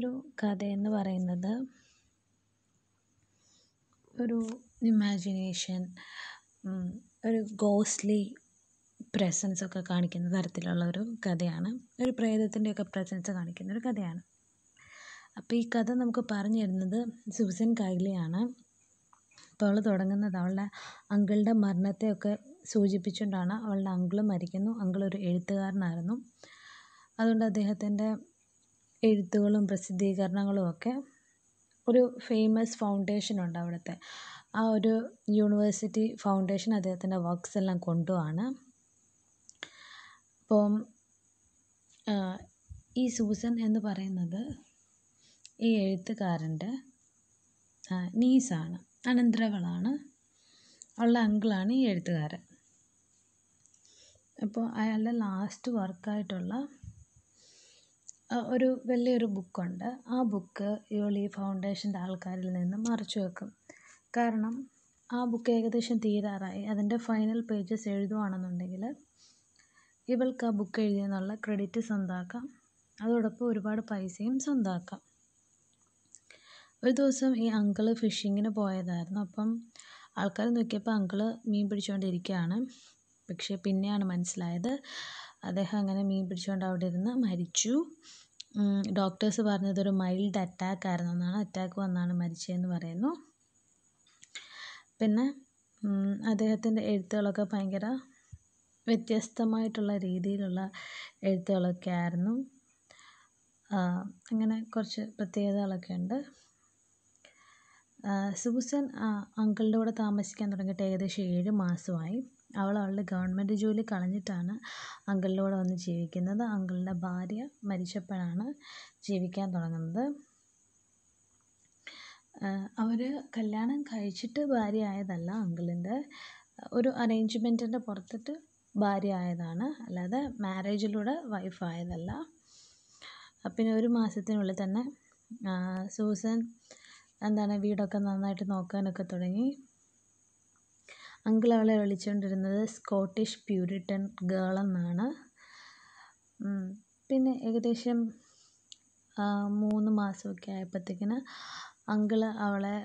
ഒരു കഥയെന്ന് പറയുന്നത് ഒരു ഇമാജിനേഷൻ ഒരു ഗോസ്റ്റ്ലി പ്രസൻസ് ഒക്കെ കാണിക്കുന്ന തരത്തിലുള്ള ഒരു കഥയാണ് ഒരു പ്രേതത്തിൻ്റെയൊക്കെ പ്രസൻസ് കാണിക്കുന്ന ഒരു കഥയാണ് അപ്പോൾ ഈ കഥ നമുക്ക് പറഞ്ഞു തരുന്നത് സൂസൻ കൈലിയാണ് അപ്പോൾ അവൾ തുടങ്ങുന്നത് അവളുടെ അങ്കിളുടെ മരണത്തെയൊക്കെ സൂചിപ്പിച്ചുകൊണ്ടാണ് അവളുടെ അങ്കിള് മരിക്കുന്നു അങ്കിൾ ഒരു എഴുത്തുകാരനായിരുന്നു അതുകൊണ്ട് അദ്ദേഹത്തിൻ്റെ എഴുത്തുകളും പ്രസിദ്ധീകരണങ്ങളും ഒക്കെ ഒരു ഫേമസ് ഫൗണ്ടേഷൻ ഉണ്ട് അവിടുത്തെ ആ ഒരു യൂണിവേഴ്സിറ്റി ഫൗണ്ടേഷൻ അദ്ദേഹത്തിൻ്റെ വർക്ക്സ് എല്ലാം കൊണ്ടുപോവാണ് അപ്പം ഈ സൂസൻ എന്ന് പറയുന്നത് ഈ എഴുത്തുകാരൻ്റെ നീസാണ് അനന്തരവളാണ് ഉള്ള അങ്കിളാണ് ഈ എഴുത്തുകാരൻ അപ്പോൾ അയാളുടെ ലാസ്റ്റ് വർക്കായിട്ടുള്ള ഒരു വലിയൊരു ബുക്കുണ്ട് ആ ബുക്ക് ഇവളീ ഫൗണ്ടേഷൻ്റെ ആൾക്കാരിൽ മറിച്ചു വെക്കും കാരണം ആ ബുക്ക് ഏകദേശം തീരാറായി അതിൻ്റെ ഫൈനൽ പേജസ് എഴുതുവാണെന്നുണ്ടെങ്കിൽ ഇവൾക്ക് ആ ബുക്ക് എഴുതിയെന്നുള്ള ക്രെഡിറ്റ് സ്വന്തമാക്കാം അതോടൊപ്പം ഒരുപാട് പൈസയും സ്വന്തമാക്കാം ഒരു ദിവസം ഈ അങ്കിള് ഫിഷിങ്ങിന് പോയതായിരുന്നു അപ്പം ആൾക്കാർ നോക്കിയപ്പോൾ അങ്കിള് മീൻ പിടിച്ചുകൊണ്ടിരിക്കുകയാണ് പക്ഷേ പിന്നെയാണ് മനസ്സിലായത് അദ്ദേഹം അങ്ങനെ മീൻ പിടിച്ചുകൊണ്ട് അവിടെ ഇരുന്ന് മരിച്ചു ഡോക്ടേഴ്സ് പറഞ്ഞത് ഒരു മൈൽഡ് അറ്റാക്ക് ആയിരുന്നു എന്നാണ് അറ്റാക്ക് വന്നാണ് മരിച്ചതെന്ന് പറയുന്നു പിന്നെ അദ്ദേഹത്തിൻ്റെ എഴുത്തുകളൊക്കെ ഭയങ്കര വ്യത്യസ്തമായിട്ടുള്ള രീതിയിലുള്ള എഴുത്തുകളൊക്കെ ആയിരുന്നു അങ്ങനെ കുറച്ച് പ്രത്യേകതകളൊക്കെ ഉണ്ട് സൂസൻ അങ്കിളിൻ്റെ കൂടെ താമസിക്കാൻ തുടങ്ങിയിട്ട് ഏകദേശം ഏഴ് മാസമായി അവൾ അവളുടെ ഗവൺമെൻറ് ജോലി കളഞ്ഞിട്ടാണ് അങ്കിളിൻ്റെ കൂടെ വന്ന് ജീവിക്കുന്നത് അങ്കിളിൻ്റെ ഭാര്യ മരിച്ചപ്പോഴാണ് ജീവിക്കാൻ തുടങ്ങുന്നത് അവർ കല്യാണം കഴിച്ചിട്ട് ഭാര്യ ആയതല്ല അങ്കിളിൻ്റെ ഒരു അറേഞ്ച്മെൻറ്റിൻ്റെ പുറത്തിട്ട് ഭാര്യ ആയതാണ് അല്ലാതെ മാരേജിലൂടെ വൈഫ് ആയതല്ല പിന്നെ ഒരു മാസത്തിനുള്ളിൽ തന്നെ സൂസൻ എന്താണ് വീടൊക്കെ നന്നായിട്ട് നോക്കാനൊക്കെ തുടങ്ങി അങ്കിൾ അവളെ വിളിച്ചുകൊണ്ടിരുന്നത് സ്കോട്ടിഷ് പ്യൂരിറ്റൻ ഗേൾ എന്നാണ് പിന്നെ ഏകദേശം മൂന്ന് മാസമൊക്കെ ആയപ്പോഴത്തേക്കിന് അങ്കിൾ അവളെ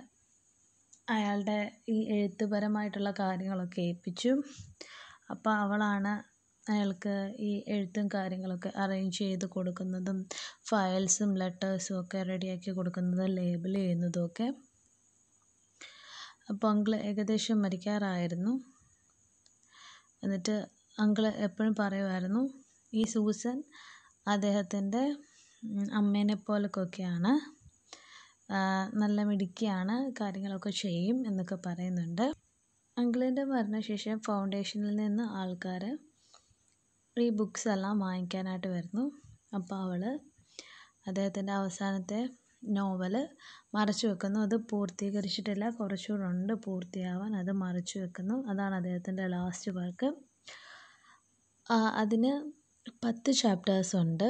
അയാളുടെ ഈ എഴുത്തുപരമായിട്ടുള്ള കാര്യങ്ങളൊക്കെ ഏൽപ്പിച്ചു അപ്പോൾ അവളാണ് അയാൾക്ക് ഈ എഴുത്തും കാര്യങ്ങളൊക്കെ അറേഞ്ച് ചെയ്ത് കൊടുക്കുന്നതും ഫയൽസും ലെറ്റേഴ്സും ഒക്കെ റെഡിയാക്കി കൊടുക്കുന്നതും ലേബിൾ ഒക്കെ അപ്പോൾ അങ്കിൾ ഏകദേശം മരിക്കാറായിരുന്നു എന്നിട്ട് അങ്കിൾ എപ്പോഴും പറയുമായിരുന്നു ഈ സൂസൻ അദ്ദേഹത്തിൻ്റെ അമ്മേനെ പോലൊക്കെയാണ് നല്ല മിടുക്കിയാണ് കാര്യങ്ങളൊക്കെ ചെയ്യും എന്നൊക്കെ പറയുന്നുണ്ട് അങ്കിളിൻ്റെ മരണശേഷം ഫൗണ്ടേഷനിൽ നിന്ന് ആൾക്കാർ ഈ ബുക്സ് എല്ലാം വാങ്ങിക്കാനായിട്ട് വരുന്നു അപ്പോൾ അവൾ അദ്ദേഹത്തിൻ്റെ അവസാനത്തെ നോവല് വെക്കുന്നു അത് പൂർത്തീകരിച്ചിട്ടില്ല ഉണ്ട് പൂർത്തിയാവാൻ അത് വെക്കുന്നു അതാണ് അദ്ദേഹത്തിൻ്റെ ലാസ്റ്റ് വർക്ക് അതിന് പത്ത് ചാപ്റ്റേഴ്സ് ഉണ്ട്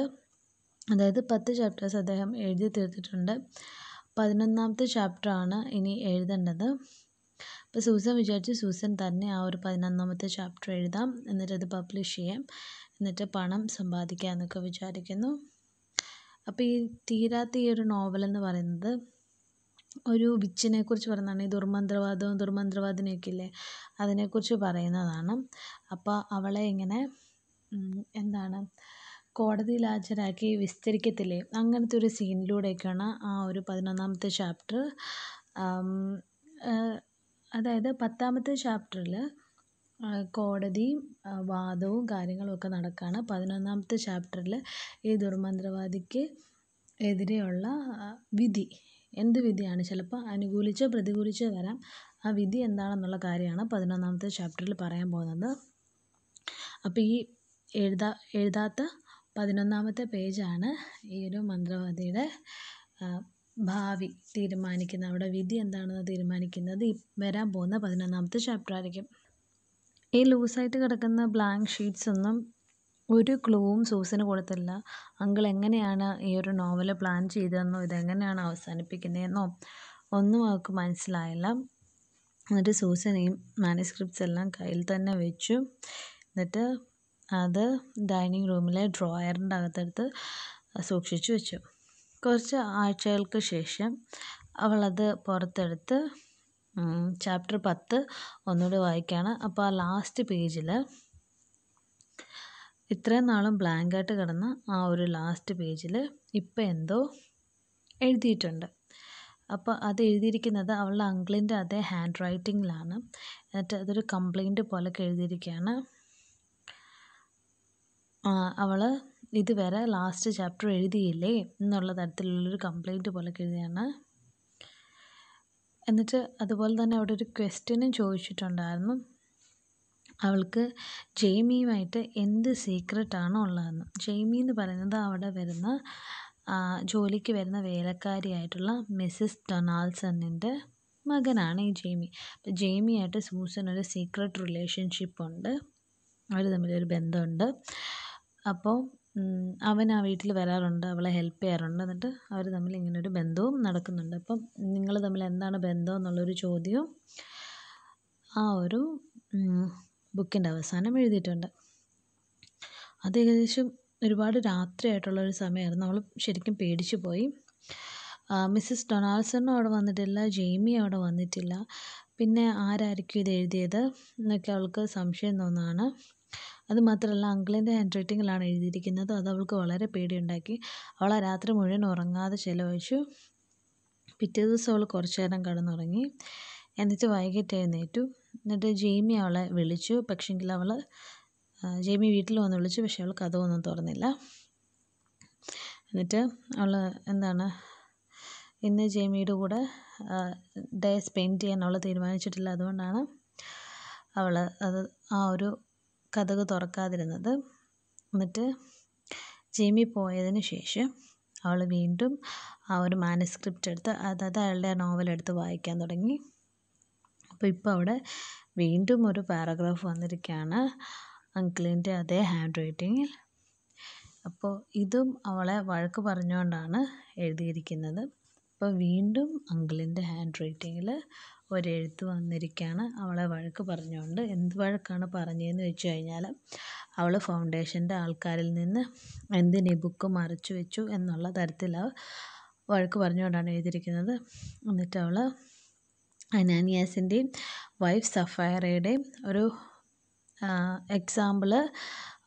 അതായത് പത്ത് ചാപ്റ്റേഴ്സ് അദ്ദേഹം എഴുതി തീർത്തിട്ടുണ്ട് പതിനൊന്നാമത്തെ ചാപ്റ്ററാണ് ഇനി എഴുതേണ്ടത് അപ്പോൾ സൂസൻ വിചാരിച്ച് സൂസൻ തന്നെ ആ ഒരു പതിനൊന്നാമത്തെ ചാപ്റ്റർ എഴുതാം എന്നിട്ടത് പബ്ലിഷ് ചെയ്യാം എന്നിട്ട് പണം സമ്പാദിക്കാം എന്നൊക്കെ വിചാരിക്കുന്നു അപ്പോൾ ഈ തീരാത്ത ഈ ഒരു നോവലെന്ന് പറയുന്നത് ഒരു വിച്ചിനെക്കുറിച്ച് പറയുന്നതാണ് ഈ ദുർമന്ത്രവാദവും ദുർമന്ത്രവാദിനിയൊക്കെ ഇല്ലേ അതിനെക്കുറിച്ച് പറയുന്നതാണ് അപ്പോൾ അവളെ ഇങ്ങനെ എന്താണ് കോടതിയിൽ ഹാജരാക്കി വിസ്തരിക്കത്തില്ലേ അങ്ങനത്തെ ഒരു സീനിലൂടെയൊക്കെയാണ് ആ ഒരു പതിനൊന്നാമത്തെ ചാപ്റ്റർ അതായത് പത്താമത്തെ ചാപ്റ്ററിൽ കോടതിയും വാദവും കാര്യങ്ങളുമൊക്കെ നടക്കുകയാണ് പതിനൊന്നാമത്തെ ചാപ്റ്ററിൽ ഈ ദുർമന്ത്രവാദിക്ക് എതിരെയുള്ള വിധി എന്ത് വിധിയാണ് ചിലപ്പോൾ അനുകൂലിച്ചോ പ്രതികൂലിച്ചോ വരാം ആ വിധി എന്താണെന്നുള്ള കാര്യമാണ് പതിനൊന്നാമത്തെ ചാപ്റ്ററിൽ പറയാൻ പോകുന്നത് അപ്പോൾ ഈ എഴുതാ എഴുതാത്ത പതിനൊന്നാമത്തെ പേജാണ് ഈ ഒരു മന്ത്രവാദിയുടെ ഭാവി തീരുമാനിക്കുന്ന അവിടെ വിധി എന്താണെന്ന് തീരുമാനിക്കുന്നത് ഈ വരാൻ പോകുന്ന പതിനൊന്നാമത്തെ ചാപ്റ്റർ ആയിരിക്കും ഈ ലൂസായിട്ട് കിടക്കുന്ന ബ്ലാങ്ക് ഷീറ്റ്സൊന്നും ഒരു ക്ലൂവും സൂസിന് കൊടുത്തില്ല അങ്കിൾ എങ്ങനെയാണ് ഈ ഒരു നോവൽ പ്ലാൻ ചെയ്തതെന്നോ ഇതെങ്ങനെയാണ് അവസാനിപ്പിക്കുന്നതെന്നോ ഒന്നും അവർക്ക് മനസ്സിലായില്ല എന്നിട്ട് സൂസൻ മാനസ്ക്രിപ്റ്റ്സ് എല്ലാം കയ്യിൽ തന്നെ വെച്ചു എന്നിട്ട് അത് ഡൈനിങ് റൂമിലെ ഡ്രോയറിൻ്റെ അകത്തെടുത്ത് സൂക്ഷിച്ചു വെച്ചു കുറച്ച് ആഴ്ചകൾക്ക് ശേഷം അവളത് പുറത്തെടുത്ത് ചാപ്റ്റർ പത്ത് ഒന്നുകൂടി വായിക്കുകയാണ് അപ്പോൾ ആ ലാസ്റ്റ് പേജിൽ ഇത്രയും നാളും ബ്ലാങ്കായിട്ട് കിടന്ന ആ ഒരു ലാസ്റ്റ് പേജിൽ ഇപ്പം എന്തോ എഴുതിയിട്ടുണ്ട് അപ്പോൾ അത് എഴുതിയിരിക്കുന്നത് അവളുടെ അങ്കിളിൻ്റെ അതേ ഹാൻഡ് റൈറ്റിങ്ങിലാണ് എന്നിട്ട് അതൊരു കംപ്ലൈൻറ്റ് പോലൊക്കെ എഴുതിയിരിക്കുകയാണ് അവൾ ഇതുവരെ ലാസ്റ്റ് ചാപ്റ്റർ എഴുതിയില്ലേ എന്നുള്ള തരത്തിലുള്ളൊരു കംപ്ലൈൻറ്റ് പോലൊക്കെ എഴുതിയാണ് എന്നിട്ട് അതുപോലെ തന്നെ അവിടെ ഒരു ക്വസ്റ്റ്യനും ചോദിച്ചിട്ടുണ്ടായിരുന്നു അവൾക്ക് ജെയ്മിയുമായിട്ട് എന്ത് സീക്രട്ടാണ് ഉള്ളതെന്ന് ജെയ്മി എന്ന് പറയുന്നത് അവിടെ വരുന്ന ജോലിക്ക് വരുന്ന വേലക്കാരിയായിട്ടുള്ള മിസ്സിസ് ഡൊണാൾഡ്സണിൻ്റെ മകനാണ് ഈ ജെയ്മി അപ്പം ജെയ്മിയായിട്ട് സൂസൻ ഒരു സീക്രട്ട് റിലേഷൻഷിപ്പ് ഉണ്ട് അവർ തമ്മിലൊരു ബന്ധമുണ്ട് അപ്പോൾ അവൻ ആ വീട്ടിൽ വരാറുണ്ട് അവളെ ഹെൽപ്പ് ചെയ്യാറുണ്ട് എന്നിട്ട് അവർ തമ്മിൽ ഇങ്ങനെ ഒരു ബന്ധവും നടക്കുന്നുണ്ട് അപ്പം നിങ്ങൾ തമ്മിൽ എന്താണ് ബന്ധം എന്നുള്ളൊരു ചോദ്യവും ആ ഒരു ബുക്കിൻ്റെ അവസാനം എഴുതിയിട്ടുണ്ട് അത് ഏകദേശം ഒരുപാട് ഒരു സമയമായിരുന്നു അവൾ ശരിക്കും പേടിച്ചു പോയി മിസ്സസ് ഡൊണാൾസണും അവിടെ വന്നിട്ടില്ല ജെയ്മി അവിടെ വന്നിട്ടില്ല പിന്നെ ആരായിരിക്കും ഇത് എഴുതിയത് എന്നൊക്കെ അവൾക്ക് സംശയം തോന്നാണ് അത് മാത്രമല്ല അങ്കിളിൻ്റെ ഹാൻഡ് റൈറ്റിങ്ങിലാണ് എഴുതിയിരിക്കുന്നത് അത് അവൾക്ക് വളരെ പേടിയുണ്ടാക്കി അവൾ ആ രാത്രി മുഴുവൻ ഉറങ്ങാതെ ചിലവഴിച്ചു പിറ്റേ ദിവസം അവൾ കുറച്ചു നേരം കടന്നുറങ്ങി എന്നിട്ട് വൈകിട്ട് എഴുന്നേറ്റു എന്നിട്ട് ജെയ്മി അവളെ വിളിച്ചു പക്ഷെങ്കിൽ അവൾ ജെയ്മി വീട്ടിൽ വന്ന് വിളിച്ചു പക്ഷെ അവൾ കഥവൊന്നും തുറന്നില്ല എന്നിട്ട് അവൾ എന്താണ് ഇന്ന് ജെയ്മിയുടെ കൂടെ ഡേ സ്പെൻഡ് ചെയ്യാൻ അവൾ തീരുമാനിച്ചിട്ടില്ല അതുകൊണ്ടാണ് അവൾ അത് ആ ഒരു കഥക് തുറക്കാതിരുന്നത് എന്നിട്ട് ജിമ്മി പോയതിന് ശേഷം അവൾ വീണ്ടും ആ ഒരു മാനസ്ക്രിപ്റ്റ് എടുത്ത് അതായത് അയാളുടെ ആ നോവലെടുത്ത് വായിക്കാൻ തുടങ്ങി അപ്പോൾ ഇപ്പോൾ അവിടെ വീണ്ടും ഒരു പാരഗ്രാഫ് വന്നിരിക്കുകയാണ് അങ്കിളിൻ്റെ അതേ ഹാൻഡ് റൈറ്റിങ്ങിൽ അപ്പോൾ ഇതും അവളെ വഴക്ക് പറഞ്ഞുകൊണ്ടാണ് എഴുതിയിരിക്കുന്നത് അപ്പോൾ വീണ്ടും അങ്കിളിൻ്റെ ഹാൻഡ് റൈറ്റിങ്ങിൽ ഒരെഴുത്ത് വന്നിരിക്കുകയാണ് അവളെ വഴക്ക് പറഞ്ഞുകൊണ്ട് എന്ത് വഴക്കാണ് പറഞ്ഞതെന്ന് വെച്ച് കഴിഞ്ഞാൽ അവൾ ഫൗണ്ടേഷൻ്റെ ആൾക്കാരിൽ നിന്ന് എന്തിന് ഈ ബുക്ക് മറിച്ചു വെച്ചു എന്നുള്ള തരത്തിൽ വഴക്ക് പറഞ്ഞുകൊണ്ടാണ് എഴുതിയിരിക്കുന്നത് എന്നിട്ട് അവൾ അനാനിയാസിൻ്റെയും വൈഫ് സഫയറയുടെയും ഒരു എക്സാമ്പിള്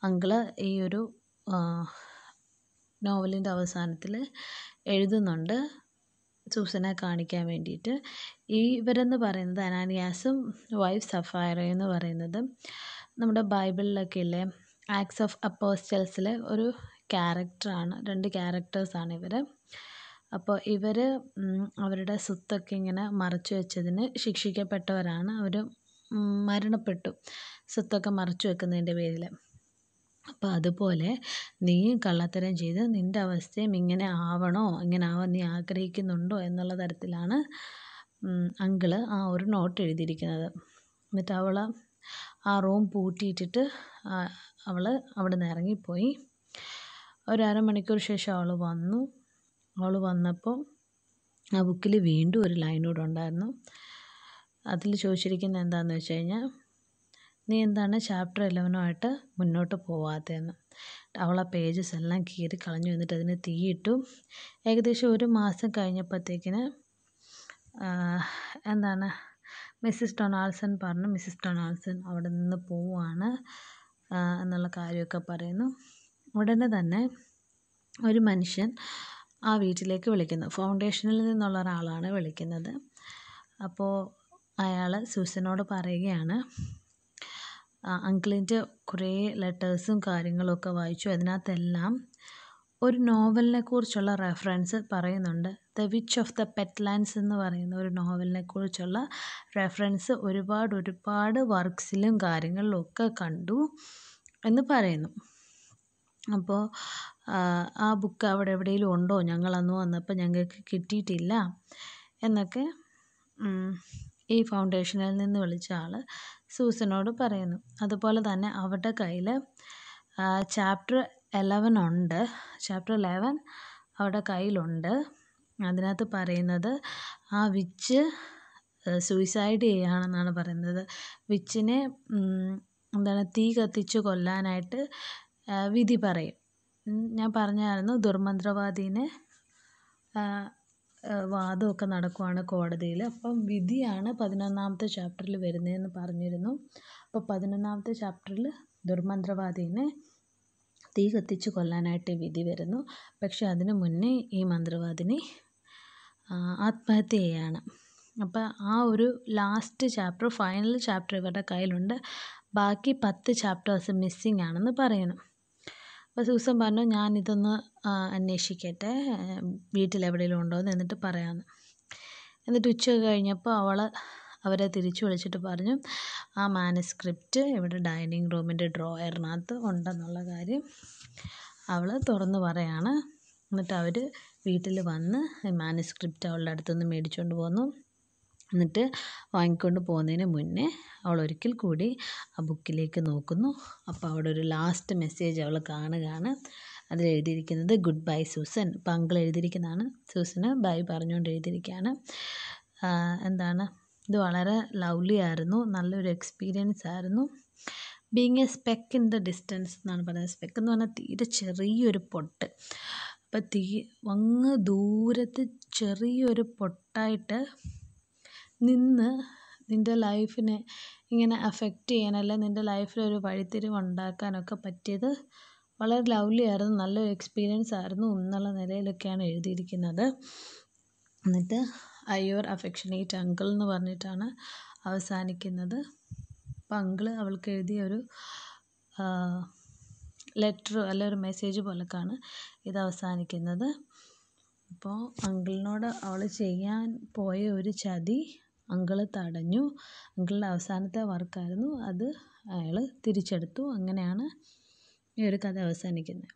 അങ്കിള് ഈ ഒരു നോവലിൻ്റെ അവസാനത്തിൽ എഴുതുന്നുണ്ട് സൂസനെ കാണിക്കാൻ വേണ്ടിയിട്ട് ഈ ഇവരെന്ന് പറയുന്നത് അനാനിയാസും വൈഫ് സഫായറയും എന്ന് പറയുന്നത് നമ്മുടെ ബൈബിളിലൊക്കെ ഇല്ലേ ആക്ട്സ് ഓഫ് അപ്പോസ്റ്റൽസിലെ ഒരു ക്യാരക്ടറാണ് രണ്ട് ക്യാരക്ടേഴ്സാണ് ഇവർ അപ്പോൾ ഇവർ അവരുടെ സ്വത്തൊക്കെ ഇങ്ങനെ മറച്ചു വെച്ചതിന് ശിക്ഷിക്കപ്പെട്ടവരാണ് അവർ മരണപ്പെട്ടു സ്വത്തൊക്കെ മറച്ചു വെക്കുന്നതിൻ്റെ പേരിൽ അപ്പം അതുപോലെ നീയും കള്ളത്തരം ചെയ്ത് നിൻ്റെ അവസ്ഥയും ഇങ്ങനെ ആവണോ ഇങ്ങനെ ആവാൻ നീ ആഗ്രഹിക്കുന്നുണ്ടോ എന്നുള്ള തരത്തിലാണ് അങ്കിള് ആ ഒരു നോട്ട് എഴുതിയിരിക്കുന്നത് എന്നിട്ട് അവൾ ആ റൂം പൂട്ടിയിട്ടിട്ട് അവൾ അവിടെ നിന്ന് ഇറങ്ങിപ്പോയി ഒരു അരമണിക്കൂർ ശേഷം അവൾ വന്നു അവൾ വന്നപ്പോൾ ആ ബുക്കിൽ വീണ്ടും ഒരു ലൈനോട് ഉണ്ടായിരുന്നു അതിൽ ചോദിച്ചിരിക്കുന്നത് എന്താണെന്ന് വെച്ച് കഴിഞ്ഞാൽ നീ എന്താണ് ചാപ്റ്റർ ഇലവനുമായിട്ട് മുന്നോട്ട് പോവാത്തതെന്ന് അവൾ ആ പേജസ് എല്ലാം കീറി കളഞ്ഞു എന്നിട്ട് അതിന് തീയിട്ടു ഏകദേശം ഒരു മാസം കഴിഞ്ഞപ്പോഴത്തേക്കിന് എന്താണ് മിസ്സിസ് ഡൊണാൾസൺ പറഞ്ഞു മിസ്സിസ് ഡൊണാൾസൺ അവിടെ നിന്ന് പോവുകയാണ് എന്നുള്ള കാര്യമൊക്കെ പറയുന്നു ഉടനെ തന്നെ ഒരു മനുഷ്യൻ ആ വീട്ടിലേക്ക് വിളിക്കുന്നു ഫൗണ്ടേഷനിൽ നിന്നുള്ള ഒരാളാണ് വിളിക്കുന്നത് അപ്പോൾ അയാൾ സൂസനോട് പറയുകയാണ് അങ്കിളിൻ്റെ കുറേ ലെറ്റേഴ്സും കാര്യങ്ങളൊക്കെ വായിച്ചു അതിനകത്തെല്ലാം ഒരു നോവലിനെക്കുറിച്ചുള്ള റെഫറൻസ് പറയുന്നുണ്ട് the witch of the Petlands എന്ന് പറയുന്ന ഒരു നോവലിനെക്കുറിച്ചുള്ള റെഫറൻസ് ഒരുപാട് ഒരുപാട് വർക്ക്സിലും കാര്യങ്ങളിലും ഒക്കെ കണ്ടു എന്ന് പറയുന്നു അപ്പോൾ ആ ബുക്ക് അവിടെ എവിടെയെങ്കിലും ഉണ്ടോ ഞങ്ങൾ അന്ന് വന്നപ്പോൾ ഞങ്ങൾക്ക് കിട്ടിയിട്ടില്ല എന്നൊക്കെ ഈ ഫൗണ്ടേഷനിൽ നിന്ന് വിളിച്ച ആൾ സൂസനോട് പറയുന്നു അതുപോലെ തന്നെ അവരുടെ കയ്യിൽ ചാപ്റ്റർ എലവൻ ഉണ്ട് ചാപ്റ്റർ ലെവൻ അവരുടെ കയ്യിലുണ്ട് അതിനകത്ത് പറയുന്നത് ആ വിച്ച് സൂയിസൈഡ് ചെയ്യുകയാണെന്നാണ് പറയുന്നത് വിച്ചിനെ എന്താണ് തീ കത്തിച്ച് കൊല്ലാനായിട്ട് വിധി പറയും ഞാൻ പറഞ്ഞായിരുന്നു ദുർമന്ത്രവാദീനെ വാദമൊക്കെ നടക്കുവാണ് കോടതിയിൽ അപ്പം വിധിയാണ് പതിനൊന്നാമത്തെ ചാപ്റ്ററിൽ വരുന്നതെന്ന് പറഞ്ഞിരുന്നു അപ്പോൾ പതിനൊന്നാമത്തെ ചാപ്റ്ററിൽ ദുർമന്ത്രവാദീനെ തീ കത്തിച്ച് കൊല്ലാനായിട്ട് വിധി വരുന്നു പക്ഷെ അതിനു മുന്നേ ഈ മന്ത്രവാദിനി ആത്മഹത്യ ചെയ്യാണ് അപ്പോൾ ആ ഒരു ലാസ്റ്റ് ചാപ്റ്റർ ഫൈനൽ ചാപ്റ്റർ ഇവരുടെ കയ്യിലുണ്ട് ബാക്കി പത്ത് ചാപ്റ്റേഴ്സ് മിസ്സിംഗ് ആണെന്ന് പറയണം അപ്പോൾ സൂസൻ പറഞ്ഞു ഞാനിതൊന്ന് അന്വേഷിക്കട്ടെ വീട്ടിൽ വീട്ടിലെവിടെയെങ്കിലും ഉണ്ടോയെന്ന് എന്നിട്ട് പറയാമെന്ന് എന്നിട്ട് ഉച്ച കഴിഞ്ഞപ്പോൾ അവൾ അവരെ തിരിച്ചു വിളിച്ചിട്ട് പറഞ്ഞു ആ മാനസ്ക്രിപ്റ്റ് ഇവിടെ ഡൈനിങ് റൂമിൻ്റെ ഡ്രോയറിനകത്ത് ഉണ്ടെന്നുള്ള കാര്യം അവൾ തുറന്ന് പറയാണ് എന്നിട്ട് അവർ വീട്ടിൽ വന്ന് മാനസ്ക്രിപ്റ്റ് അവളുടെ അടുത്തുനിന്ന് മേടിച്ചുകൊണ്ട് പോന്നു എന്നിട്ട് വാങ്ങിക്കൊണ്ട് പോകുന്നതിന് മുന്നേ അവൾ ഒരിക്കൽ കൂടി ആ ബുക്കിലേക്ക് നോക്കുന്നു അപ്പോൾ അവിടെ ഒരു ലാസ്റ്റ് മെസ്സേജ് അവൾ കാണുകയാണ് അതിൽ എഴുതിയിരിക്കുന്നത് ഗുഡ് ബൈ സൂസൻ അപ്പം അങ്കിൾ എഴുതിയിരിക്കുന്നതാണ് സൂസന് ബൈ പറഞ്ഞുകൊണ്ട് എഴുതിയിരിക്കുകയാണ് എന്താണ് ഇത് വളരെ ലവ്ലി ആയിരുന്നു നല്ലൊരു എക്സ്പീരിയൻസ് ആയിരുന്നു being a speck in the distance എന്നാണ് പറയുന്നത് സ്പെക്ക് എന്ന് പറഞ്ഞാൽ തീരെ ചെറിയൊരു പൊട്ട് അപ്പം തീ അങ്ങ് ദൂരത്ത് ചെറിയൊരു പൊട്ടായിട്ട് നിന്ന് നിൻ്റെ ലൈഫിനെ ഇങ്ങനെ അഫക്റ്റ് ചെയ്യാൻ അല്ലേൽ നിൻ്റെ ലൈഫിൽ ഒരു വഴിത്തിരിവുണ്ടാക്കാനൊക്കെ പറ്റിയത് വളരെ ലവ്ലി ആയിരുന്നു നല്ലൊരു എക്സ്പീരിയൻസ് ആയിരുന്നു എന്നുള്ള നിലയിലൊക്കെയാണ് എഴുതിയിരിക്കുന്നത് എന്നിട്ട് ഐ യുവർ അഫെക്ഷനേറ്റ് അങ്കിൾ എന്ന് പറഞ്ഞിട്ടാണ് അവസാനിക്കുന്നത് അപ്പം അങ്കിൾ അവൾക്ക് എഴുതിയ ഒരു ലെറ്റർ അല്ല ഒരു മെസ്സേജ് പോലൊക്കെയാണ് ഇത് അവസാനിക്കുന്നത് അപ്പോൾ അങ്കിളിനോട് അവൾ ചെയ്യാൻ പോയ ഒരു ചതി അങ്കിൾ തടഞ്ഞു അങ്കിളിൻ്റെ അവസാനത്തെ വർക്കായിരുന്നു അത് അയാൾ തിരിച്ചെടുത്തു അങ്ങനെയാണ് ഈ ഒരു കഥ അവസാനിക്കുന്നത്